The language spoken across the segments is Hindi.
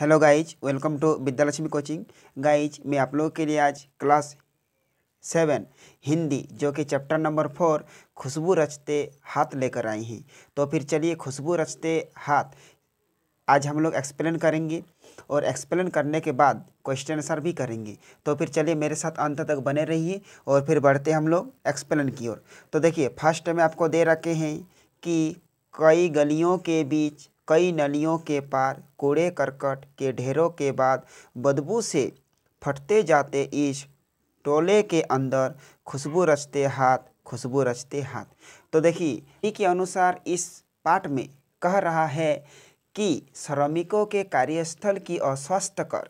hello guys welcome to Vidyalakshmi coaching guys मैं आप लोगों के लिए आज क्लास सेवन हिंदी जो कि चैप्टर नंबर फोर खुशबू रचते हाथ लेकर आई हैं तो फिर चलिए खुशबू रचते हाथ आज हम लोग एक्सप्लेन करेंगे और एक्सप्लेन करने के बाद क्वेश्चन आंसर भी करेंगे तो फिर चलिए मेरे साथ अंत तक बने रहिए और फिर बढ़ते हम लोग एक्सप्लेन की ओर तो देखिए फर्स्ट में आपको दे रखे हैं कि कई गलियों के बीच कई नलियों के पार कूड़े करकट के ढेरों के बाद बदबू से फटते जाते इस टोले के अंदर खुशबू रचते हाथ खुशबू रचते हाथ तो देखिए के अनुसार इस पाठ में कह रहा है कि श्रमिकों के कार्यस्थल की अस्वस्थकर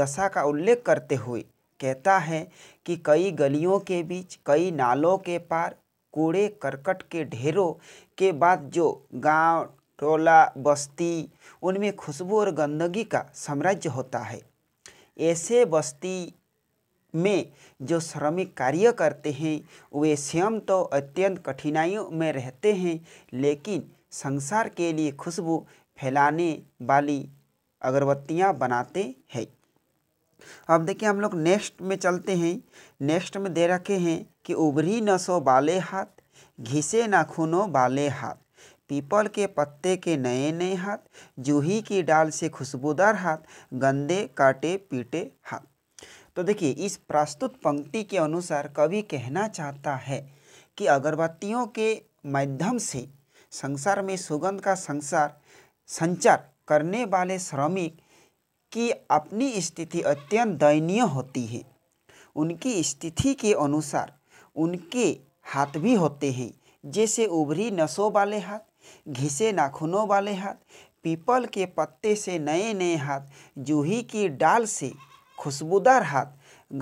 दशा का उल्लेख करते हुए कहता है कि कई गलियों के बीच कई नालों के पार कूड़े करकट के ढेरों के बाद जो गांव टोला बस्ती उनमें खुशबू और गंदगी का साम्राज्य होता है ऐसे बस्ती में जो श्रमिक कार्य करते हैं वे स्वयं तो अत्यंत कठिनाइयों में रहते हैं लेकिन संसार के लिए खुशबू फैलाने वाली अगरबत्तियाँ बनाते हैं अब देखिए हम लोग नेक्स्ट में चलते हैं नेक्स्ट में दे रखे हैं कि उभरी नसों बाले हाथ घिसे नाखूनों बाले हाथ पीपल के पत्ते के नए नए हाथ जूही की डाल से खुशबूदार हाथ गंदे काटे पीटे हाथ तो देखिए इस प्रस्तुत पंक्ति के अनुसार कवि कहना चाहता है कि अगरबत्तियों के माध्यम से संसार में सुगंध का संसार संचार करने वाले श्रमिक की अपनी स्थिति अत्यंत दयनीय होती है उनकी स्थिति के अनुसार उनके हाथ भी होते हैं जैसे उभरी नसों वाले हाथ घिसे नाखूनों वाले हाथ पीपल के पत्ते से नए नए हाथ जूही की डाल से खुशबूदार हाथ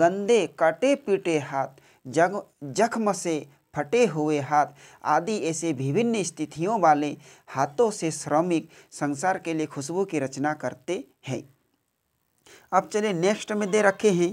गंदे कटे पीटे हाथ जग जख्म से फटे हुए हाथ आदि ऐसे विभिन्न स्थितियों वाले हाथों से श्रमिक संसार के लिए खुशबू की रचना करते हैं अब चलिए नेक्स्ट में दे रखे हैं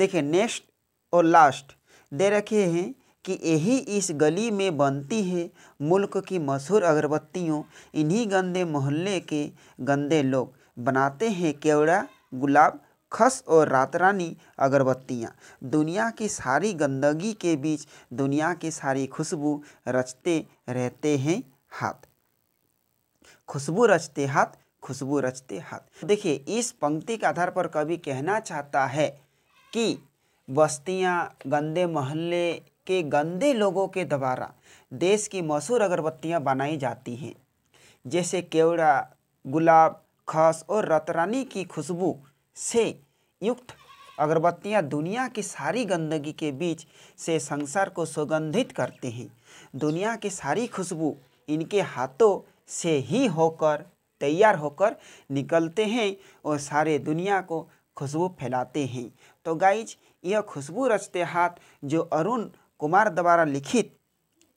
देखिए नेक्स्ट और लास्ट दे रखे हैं कि यही इस गली में बनती है मुल्क की मशहूर अगरबत्तियों इन्हीं गंदे मोहल्ले के गंदे लोग बनाते हैं केवड़ा गुलाब खस और रातरानी अगरबत्तियाँ दुनिया की सारी गंदगी के बीच दुनिया की सारी खुशबू रचते रहते हैं हाथ खुशबू रचते हाथ खुशबू रचते हाथ देखिए इस पंक्ति के आधार पर कवि कहना चाहता है कि बस्तियाँ गंदे मोहल्ले के गंदे लोगों के द्वारा देश की मशहूर अगरबत्तियाँ बनाई जाती हैं जैसे केवड़ा गुलाब खस और रतरानी की खुशबू से युक्त अगरबत्तियाँ दुनिया की सारी गंदगी के बीच से संसार को सुगंधित करते हैं दुनिया की सारी खुशबू इनके हाथों से ही होकर तैयार होकर निकलते हैं और सारे दुनिया को खुशबू फैलाते हैं तो गाइज यह खुशबू रचते हाथ जो अरुण कुमार द्वारा लिखित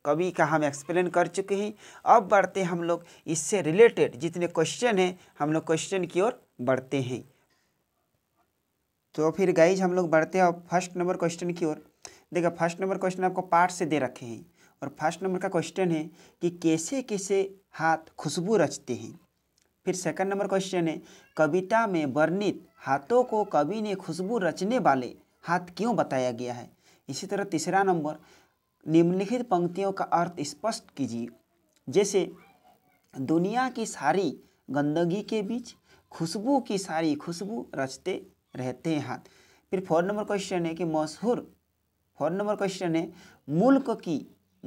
कवि का हम एक्सप्लेन कर चुके हैं अब बढ़ते हम लोग इससे रिलेटेड जितने क्वेश्चन हैं हम लोग क्वेश्चन की ओर बढ़ते हैं तो फिर गाइज हम लोग बढ़ते हैं फर्स्ट नंबर क्वेश्चन की ओर देखिए फर्स्ट नंबर क्वेश्चन आपको पार्ट से दे रखे हैं और फर्स्ट नंबर का क्वेश्चन है कि कैसे कैसे हाथ खुशबू रचते हैं फिर सेकंड नंबर क्वेश्चन है कविता में वर्णित हाथों को कवि ने खुशबू रचने वाले हाथ क्यों बताया गया है इसी तरह तीसरा नंबर निम्नलिखित पंक्तियों का अर्थ स्पष्ट कीजिए जैसे दुनिया की सारी गंदगी के बीच खुशबू की सारी खुशबू रचते रहते हैं हाथ फिर फोर नंबर क्वेश्चन है कि मशहूर फोर नंबर क्वेश्चन है मुल्क की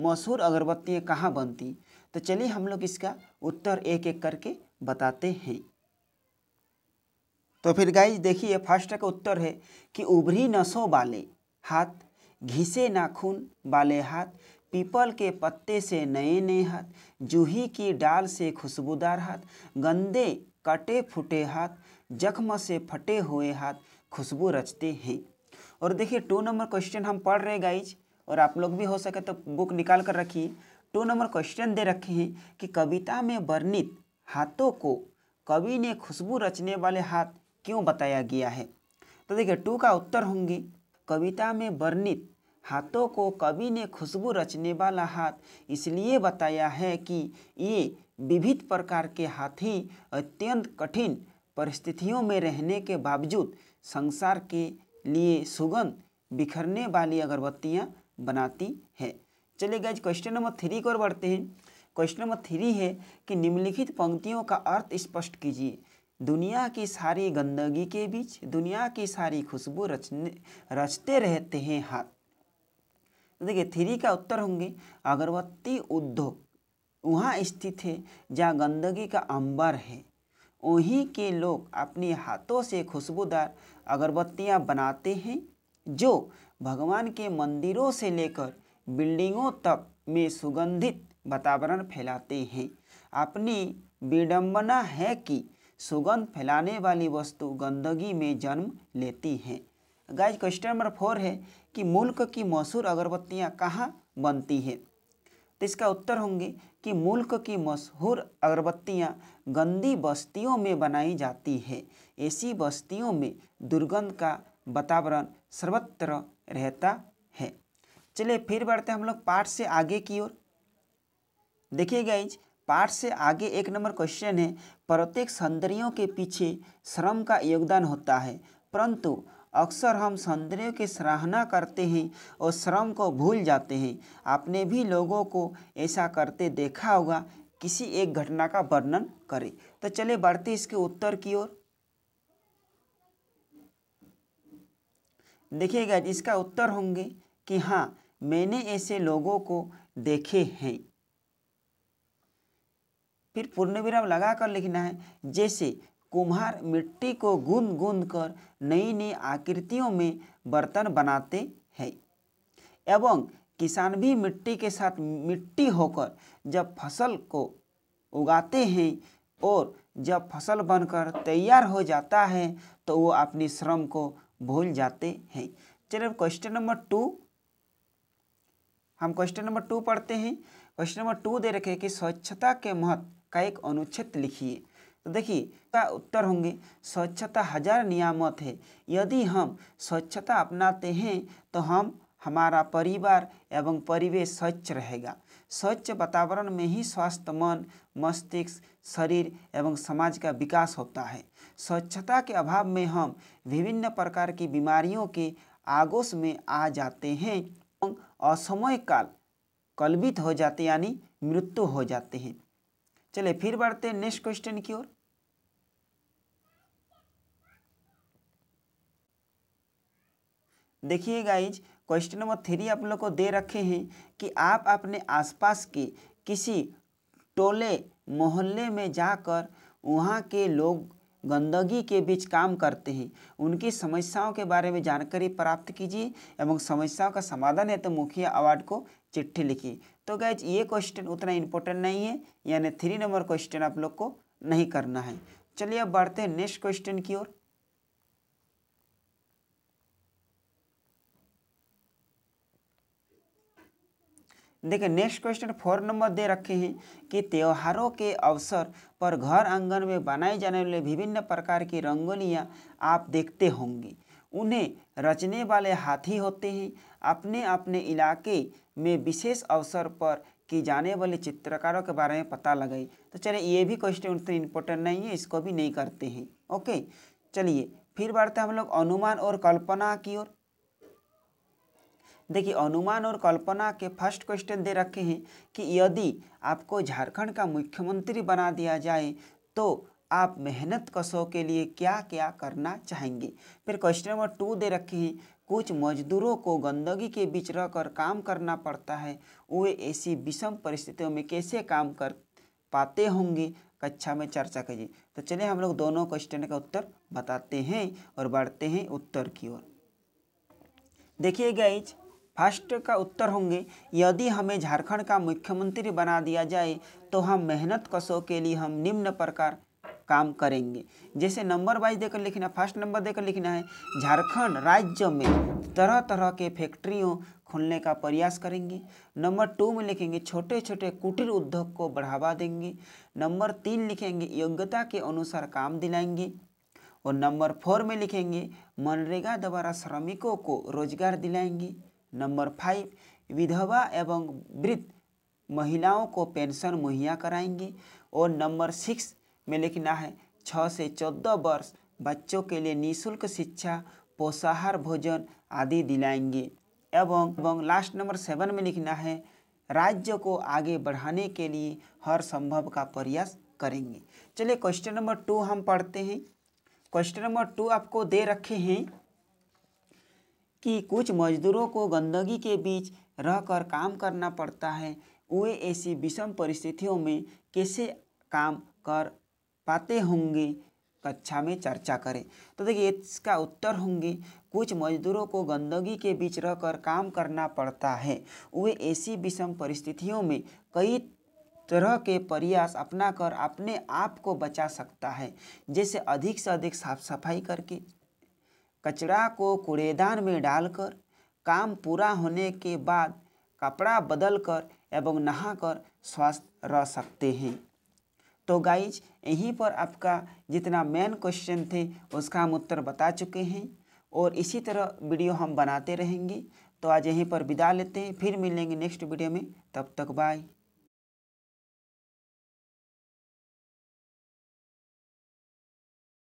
मशहूर अगरबत्तियाँ कहाँ बनती तो चलिए हम लोग इसका उत्तर एक एक करके बताते हैं तो फिर गाइज देखिए फर्स्ट का उत्तर है कि उभरी नसों वाले हाथ घिसे नाखून वाले हाथ पीपल के पत्ते से नए नए हाथ जूही की डाल से खुशबूदार हाथ गंदे कटे फूटे हाथ जख्म से फटे हुए हाथ खुशबू रचते हैं और देखिए टू नंबर क्वेश्चन हम पढ़ रहे गाइज और आप लोग भी हो सके तो बुक निकाल कर रखिए टू नंबर क्वेश्चन दे रखे हैं कि कविता में वर्णित हाथों को कवि ने खुशबू रचने वाले हाथ क्यों बताया गया है तो देखिए टू का उत्तर होंगे कविता में वर्णित हाथों को कवि ने खुशबू रचने वाला हाथ इसलिए बताया है कि ये विविध प्रकार के हाथी अत्यंत कठिन परिस्थितियों में रहने के बावजूद संसार के लिए सुगंध बिखरने वाली अगरबत्तियाँ बनाती है चलिए गए क्वेश्चन नंबर थ्री की ओर बढ़ते हैं क्वेश्चन नंबर थ्री है कि निम्नलिखित पंक्तियों का अर्थ स्पष्ट कीजिए दुनिया की सारी गंदगी के बीच दुनिया की सारी खुशबू रचने रचते रहते हैं हाथ देखिए थ्री का उत्तर होंगे अगरबत्ती उद्योग वहाँ स्थित है जहाँ गंदगी का अंबर है वहीं के लोग अपने हाथों से खुशबूदार अगरबत्तियाँ बनाते हैं जो भगवान के मंदिरों से लेकर बिल्डिंगों तक में सुगंधित वातावरण फैलाते हैं अपनी विडम्बना है कि सुगंध फैलाने वाली वस्तु गंदगी में जन्म लेती हैं गाइज क्वेश्चन नंबर फोर है कि मुल्क की मशहूर अगरबत्तियाँ कहाँ बनती हैं तो इसका उत्तर होंगे कि मुल्क की मशहूर अगरबत्तियाँ गंदी बस्तियों में बनाई जाती है ऐसी बस्तियों में दुर्गंध का वातावरण सर्वत्र रहता है चलिए फिर बढ़ते हम लोग पाठ से आगे की ओर देखिए गाइज पाठ से आगे एक नंबर क्वेश्चन है प्रत्येक सौंदर्यों के पीछे श्रम का योगदान होता है परंतु अक्सर हम सौंदर्यों की सराहना करते हैं और श्रम को भूल जाते हैं आपने भी लोगों को ऐसा करते देखा होगा किसी एक घटना का वर्णन करें तो चले बढ़ते इसके उत्तर की ओर देखिएगा इसका उत्तर होंगे कि हाँ मैंने ऐसे लोगों को देखे हैं फिर पूर्ण विराम लगा कर लिखना है जैसे कुम्हार मिट्टी को गूंद गूंद कर नई नई आकृतियों में बर्तन बनाते हैं एवं किसान भी मिट्टी के साथ मिट्टी होकर जब फसल को उगाते हैं और जब फसल बनकर तैयार हो जाता है तो वो अपने श्रम को भूल जाते हैं चलिए क्वेश्चन नंबर टू हम क्वेश्चन नंबर टू पढ़ते हैं क्वेश्चन नंबर टू दे रखे कि स्वच्छता के महत्व का एक अनुच्छेद लिखिए तो देखिए का उत्तर होंगे स्वच्छता हजार नियामत है यदि हम स्वच्छता अपनाते हैं तो हम हमारा परिवार एवं परिवेश स्वच्छ रहेगा स्वच्छ वातावरण में ही स्वास्थ्य मन मस्तिष्क शरीर एवं समाज का विकास होता है स्वच्छता के अभाव में हम विभिन्न प्रकार की बीमारियों के आगोश में आ जाते हैं असमय काल कलबित हो जाते यानी मृत्यु हो जाते हैं चले फिर बढ़ते हैं नेक्स्ट क्वेश्चन की ओर देखिए गाइज क्वेश्चन नंबर थ्री आप लोग को दे रखे हैं कि आप अपने आसपास के किसी टोले मोहल्ले में जाकर वहाँ के लोग गंदगी के बीच काम करते हैं उनकी समस्याओं के बारे में जानकारी प्राप्त कीजिए एवं समस्याओं का समाधान है तो मुखिया अवार्ड को चिट्ठी लिखिए तो गैज ये क्वेश्चन उतना इम्पोर्टेंट नहीं है यानी थ्री नंबर क्वेश्चन आप लोग को नहीं करना है चलिए अब बढ़ते हैं नेक्स्ट क्वेश्चन की ओर देखिए नेक्स्ट क्वेश्चन फोर नंबर दे रखे हैं कि त्योहारों के अवसर पर घर आंगन में बनाए जाने वाले विभिन्न प्रकार की रंगोलियाँ आप देखते होंगे उन्हें रचने वाले हाथी होते हैं अपने अपने इलाके में विशेष अवसर पर की जाने वाले चित्रकारों के बारे में पता लगे तो चलिए ये भी क्वेश्चन उतना इम्पोर्टेंट नहीं है इसको भी नहीं करते हैं ओके चलिए फिर बढ़ते हम लोग अनुमान और कल्पना की ओर देखिए अनुमान और कल्पना के फर्स्ट क्वेश्चन दे रखे हैं कि यदि आपको झारखंड का मुख्यमंत्री बना दिया जाए तो आप मेहनत कसों के लिए क्या क्या करना चाहेंगे फिर क्वेश्चन नंबर टू दे रखे हैं कुछ मजदूरों को गंदगी के बीच रहकर काम करना पड़ता है वे ऐसी विषम परिस्थितियों में कैसे काम कर पाते होंगे कक्षा में चर्चा कीजिए तो चलिए हम लोग दोनों क्वेश्चन का उत्तर बताते हैं और बढ़ते हैं उत्तर की ओर देखिए गाइज फर्स्ट का उत्तर होंगे यदि हमें झारखंड का मुख्यमंत्री बना दिया जाए तो हम मेहनत कसों के लिए हम निम्न प्रकार काम करेंगे जैसे नंबर वाइज देकर लिखना फर्स्ट नंबर देकर लिखना है झारखंड राज्य में तरह तरह के फैक्ट्रियों खोलने का प्रयास करेंगे नंबर टू में लिखेंगे छोटे छोटे कुटीर उद्योग को बढ़ावा देंगे नंबर तीन लिखेंगे योग्यता के अनुसार काम दिलाएंगे और नंबर फोर में लिखेंगे मनरेगा द्वारा श्रमिकों को रोजगार दिलाएंगे नंबर फाइव विधवा एवं वृद्ध महिलाओं को पेंशन मुहैया कराएंगे और नंबर सिक्स में लिखना है छः से चौदह वर्ष बच्चों के लिए निःशुल्क शिक्षा पोषाहार भोजन आदि दिलाएंगे एवं एवं लास्ट नंबर सेवन में लिखना है राज्य को आगे बढ़ाने के लिए हर संभव का प्रयास करेंगे चलिए क्वेश्चन नंबर टू हम पढ़ते हैं क्वेश्चन नंबर टू आपको दे रखे हैं कि कुछ मजदूरों को गंदगी के बीच रहकर काम करना पड़ता है वे ऐसी विषम परिस्थितियों में कैसे काम कर पाते होंगे कक्षा में चर्चा करें तो देखिए इसका उत्तर होंगे कुछ मजदूरों को गंदगी के बीच रहकर काम करना पड़ता है वे ऐसी विषम परिस्थितियों में कई तरह के प्रयास अपनाकर अपने आप को बचा सकता है जैसे अधिक से अधिक साफ सफाई करके कचरा को कूड़ेदान में डालकर काम पूरा होने के बाद कपड़ा बदल कर एवं नहाकर स्वस्थ रह सकते हैं तो गाइज यहीं पर आपका जितना मेन क्वेश्चन थे उसका हम उत्तर बता चुके हैं और इसी तरह वीडियो हम बनाते रहेंगे तो आज यहीं पर विदा लेते हैं फिर मिलेंगे नेक्स्ट वीडियो में तब तक बाय